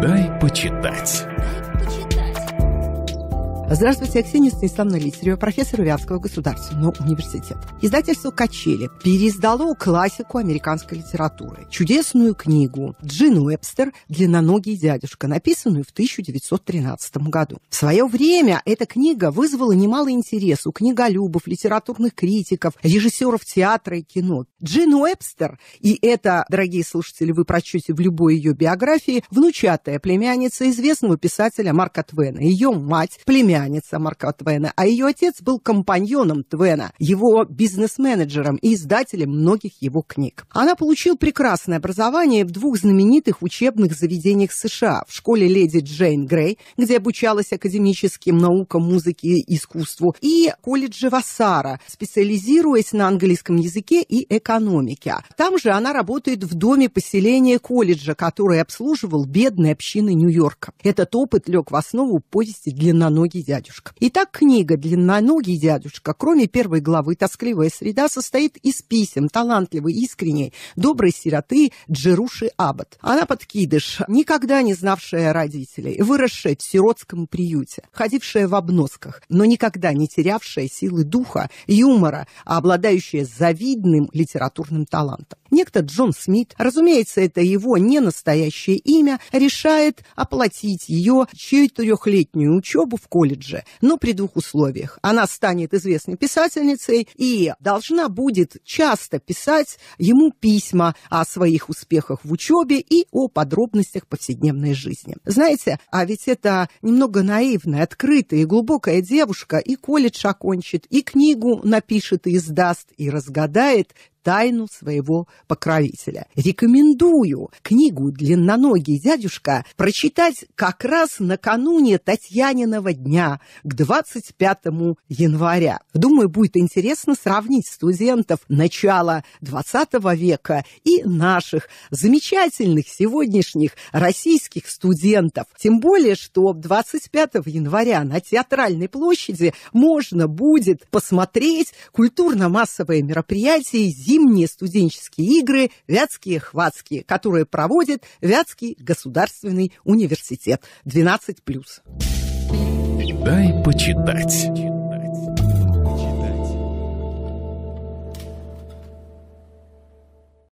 «Дай почитать». Здравствуйте, я Ксения Станиславовна Литерева, профессор Вятского государственного университета. Издательство «Качели» переиздало классику американской литературы, чудесную книгу Джин Уэбстер «Длинноногий дядюшка», написанную в 1913 году. В свое время эта книга вызвала немало интереса у книголюбов, литературных критиков, режиссеров театра и кино. Джин Уэбстер, и это, дорогие слушатели, вы прочтете в любой ее биографии, внучатая племянница известного писателя Марка Твена. Ее мать, племянница племянница Марка Твена, а ее отец был компаньоном Твена, его бизнес-менеджером и издателем многих его книг. Она получила прекрасное образование в двух знаменитых учебных заведениях США, в школе леди Джейн Грей, где обучалась академическим наукам, музыке и искусству, и колледже Вассара, специализируясь на английском языке и экономике. Там же она работает в доме поселения колледжа, который обслуживал бедные общины Нью-Йорка. Этот опыт лег в основу повести «Длинноногий дядюшка». Итак, книга «Длинноногий дядюшка», кроме первой главы «Тоскливая среда», состоит из писем талантливой, искренней, доброй сироты Джеруши Аббот. Она подкидыш, никогда не знавшая родителей, выросшая в сиротском приюте, ходившая в обносках, но никогда не терявшая силы духа, юмора, а обладающая завидным литературным талантом. Некто Джон Смит, разумеется, это его не настоящее имя, решает оплатить ее четырехлетнюю учебу в колледже колледже, но при двух условиях. Она станет известной писательницей и должна будет часто писать ему письма о своих успехах в учебе и о подробностях повседневной жизни. Знаете, а ведь это немного наивная, открытая и глубокая девушка и колледж окончит, и книгу напишет, и издаст, и разгадает тайну своего покровителя. Рекомендую книгу «Длинноногий дядюшка» прочитать как раз накануне Татьяниного дня, к 25 января. Думаю, будет интересно сравнить студентов начала 20 века и наших замечательных сегодняшних российских студентов. Тем более, что 25 января на Театральной площади можно будет посмотреть культурно-массовое мероприятие зимние студенческие игры «Вятские-хватские», которые проводит Вятский государственный университет 12+. Дай почитать.